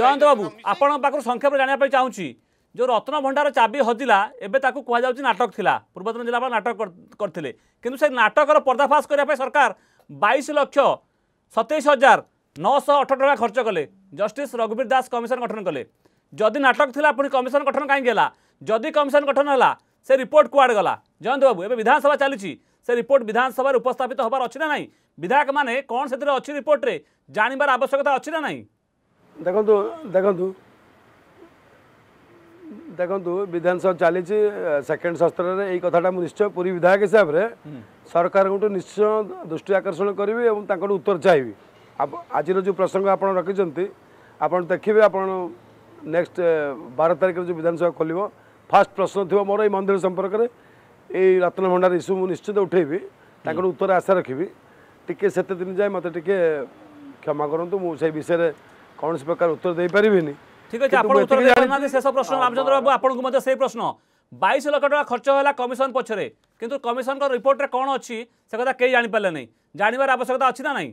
জয়ন্ত বাবু আপনার পাখ সংক্ষেপ জাঁয়া চাহুছি যে রত্ন ভণ্ডার চাবি হজিলা এবে তাকে কুহযাচ্ছে নাটক লা পূর্বতন জেলাপাল নাটক করলে কিন্তু সে নাটকর পর্দাফাশ করা সরকার বাইশ লক্ষ সতেইশ হাজার নশহ অঠর টাকা খরচ কলে জষ্টিস রঘুবীর দাস কমিশন গঠন কলে যদি নাটক লা পুঁ কমিশন গঠন কাইকি হল যদি কমিশন গঠন হল সে রিপোর্ট কুয়াড়ে গলা জয়ন্ত বাবু এবার বিধানসভা চালছে সে রিপোর্ট বিধানসভার উপস্থাপিত হবার অনেক বিধায়ক মানে কোণ সে অছি জাঁবার আবশ্যকতা অনেক ଦେଖନ୍ତୁ ଦେଖନ୍ତୁ ଦେଖନ୍ତୁ ବିଧାନସଭା ଚାଲିଛି ସେକେଣ୍ଡ ଶସ୍ତ୍ରରେ ଏଇ କଥାଟା ମୁଁ ନିଶ୍ଚୟ ପୁରୀ ବିଧାୟକ ହିସାବରେ ସରକାରଙ୍କଠୁ ନିଶ୍ଚୟ ଦୃଷ୍ଟି ଆକର୍ଷଣ କରିବି ଏବଂ ତାଙ୍କଠୁ ଉତ୍ତର ଚାହିଁବି ଆଜିର ଯେଉଁ ପ୍ରସଙ୍ଗ ଆପଣ ରଖିଛନ୍ତି ଆପଣ ଦେଖିବେ ଆପଣ ନେକ୍ସଟ ବାର ତାରିଖରେ ଯେଉଁ ବିଧାନସଭା ଖୋଲିବ ଫାଷ୍ଟ ପ୍ରଶ୍ନ ଥିବ ମୋର ଏଇ ମନ୍ଦିର ସମ୍ପର୍କରେ ଏଇ ରତ୍ନଭଣ୍ଡାର ଇସ୍ୟୁ ମୁଁ ନିଶ୍ଚିତ ଉଠାଇବି ତାଙ୍କଠୁ ଉତ୍ତର ଆଶା ରଖିବି ଟିକିଏ ସେତେ ଦିନ ଯାଏ ମୋତେ ଟିକିଏ କ୍ଷମା କରନ୍ତୁ ମୁଁ ସେଇ ବିଷୟରେ କୌଣସି ପ୍ରକାର ଉତ୍ତର ଦେଇପାରିବିନି ଠିକ ଅଛି ଆପଣ ଉତ୍ତର ଦେଇପାରୁନାହାନ୍ତି ଶେଷ ପ୍ରଶ୍ନ ରାମଚନ୍ଦ୍ର ବାବୁ ଆପଣଙ୍କୁ ମଧ୍ୟ ସେଇ ପ୍ରଶ୍ନ ବାଇଶ ଲକ୍ଷ ଟଙ୍କା ଖର୍ଚ୍ଚ ହେଲା କମିଶନ ପଛରେ କିନ୍ତୁ କମିଶନଙ୍କ ରିପୋର୍ଟରେ କ'ଣ ଅଛି ସେ କଥା କେହି ଜାଣିପାରିଲେ ନାହିଁ ଜାଣିବାର ଆବଶ୍ୟକତା ଅଛି ନା ନାହିଁ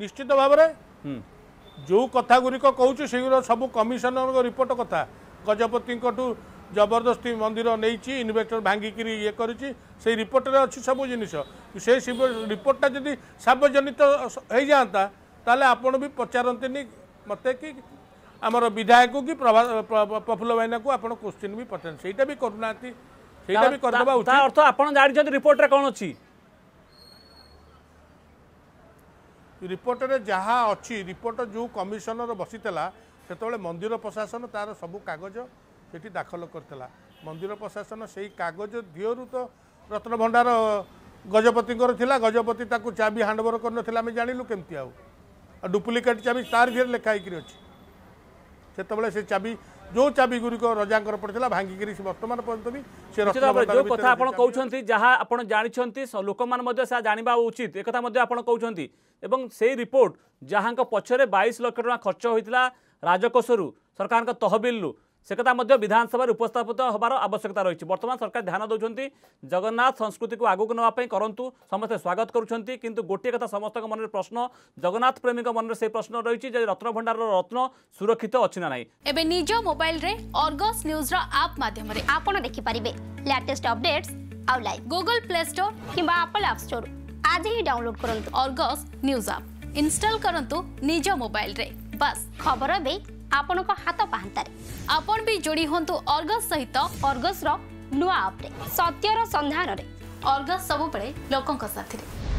ନିଶ୍ଚିତ ଭାବରେ ଯେଉଁ କଥାଗୁଡ଼ିକ କହୁଛୁ ସେଗୁଡ଼ିକ ସବୁ କମିଶନରଙ୍କ ରିପୋର୍ଟ କଥା ଗଜପତିଙ୍କଠୁ ଜବରଦସ୍ତି ମନ୍ଦିର ନେଇଛି ଇନଭେଷ୍ଟର ଭାଙ୍ଗିକିରି ଇଏ କରିଛି ସେଇ ରିପୋର୍ଟରେ ଅଛି ସବୁ ଜିନିଷ ସେ ରିପୋର୍ଟଟା ଯଦି ସାର୍ବଜନୀତ ହେଇଯାଆନ୍ତା ତାହେଲେ ଆପଣ ବି ପଚାରନ୍ତିନି ମୋତେ କି ଆମର ବିଧାୟକକୁ କି ପ୍ରଭା ପ୍ରଫୁଲ୍ଲ ଭାଇନାକୁ ଆପଣ କ୍ୱେଶ୍ଚିନ୍ ବି ପଚାରନ୍ତି ସେଇଟା ବି କରୁନାହାନ୍ତି ସେଇଟା ବି କରିଦେବା ଉଚିତ ଅର୍ଥ ଆପଣ ଜାଣିଛନ୍ତି ରିପୋର୍ଟରେ କ'ଣ ଅଛି ରିପୋର୍ଟରେ ଯାହା ଅଛି ରିପୋର୍ଟ ଯେଉଁ କମିଶନର ବସିଥିଲା ସେତେବେଳେ ମନ୍ଦିର ପ୍ରଶାସନ ତାର ସବୁ କାଗଜ ସେଠି ଦାଖଲ କରିଥିଲା ମନ୍ଦିର ପ୍ରଶାସନ ସେଇ କାଗଜ ଦିଅରୁ ତ ରତ୍ନଭଣ୍ଡାର ଗଜପତିଙ୍କର ଥିଲା ଗଜପତି ତାକୁ ଚାବି ହ୍ୟାଣ୍ଡଓଭର କରିନଥିଲା ଆମେ ଜାଣିଲୁ କେମିତି ଆଉ ଆଉ ଡୁପ୍ଲିକେଟ୍ ଚାବି ତାର ଦେହରେ ଲେଖା ହେଇକିରି ଅଛି ସେତେବେଳେ ସେ ଚାବି ଯେଉଁ ଚାବି ଗୁଡ଼ିକ ରଜାଙ୍କର ପଡ଼ିଥିଲା ଭାଙ୍ଗିକିରି ସେ ବର୍ତ୍ତମାନ ପର୍ଯ୍ୟନ୍ତ ବି ସେ ଯେଉଁ କଥା ଆପଣ କହୁଛନ୍ତି ଯାହା ଆପଣ ଜାଣିଛନ୍ତି ଲୋକମାନେ ମଧ୍ୟ ସେ ଜାଣିବା ଉଚିତ ଏକଥା ମଧ୍ୟ ଆପଣ କହୁଛନ୍ତି ଏବଂ ସେଇ ରିପୋର୍ଟ ଯାହାଙ୍କ ପଛରେ ବାଇଶ ଲକ୍ଷ ଟଙ୍କା ଖର୍ଚ୍ଚ ହୋଇଥିଲା ରାଜକୋଷରୁ ସରକାରଙ୍କ ତହବିଲରୁ সে কথা বিধানসভার উপস্থাপিত হবার আবশ্যকতা রয়েছে বর্তমান সরকার ধ্যান দৌঁচ জগন্নাথ সংস্কৃতিকে আগুক নেওয়া করতু সমস্তে স্বাগত করছেন কিন্তু গোটিয়ে কথা সমস্ত মনে প্রশ্ন জগন্নাথ প্রেমীক মনে সেই প্রশ্ন রয়েছে যে রত্নভণ্ডারর রত্ন সুরক্ষিত অছি না নাই এবে নিজ মোবাইলরে অর্গস নিউজর আপ মাধ্যমে আপনার দেখিপারে লেটেস্ট অপডেটস আউ লাইভ গুগল প্লে স্টোর কিংবা আপল আপ স্টোর আজ হি ডাউনলোড করন্তু অর্গস নিউজ আপ ইনস্টল করন্তু নিজ মোবাইলরে বাস খবর এবে ଆପଣଙ୍କ ହାତ ପାହାନ୍ତାରେ ଆପଣ ବି ଯୋଡ଼ି ହୁଅନ୍ତୁ ଅର୍ଗସ୍ ସହିତ ଅର୍ଗସର ନୂଆ ଆପ୍ରେ ସତ୍ୟର ସନ୍ଧାନରେ ଅର୍ଗସ୍ ସବୁବେଳେ ଲୋକଙ୍କ ସାଥିରେ